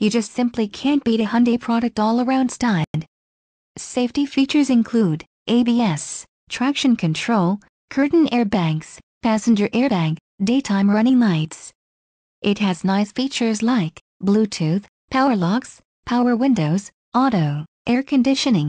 You just simply can't beat a Hyundai product all-around stand. Safety features include ABS, traction control, curtain airbags, passenger airbag, daytime running lights. It has nice features like Bluetooth, power locks, power windows, auto, air conditioning,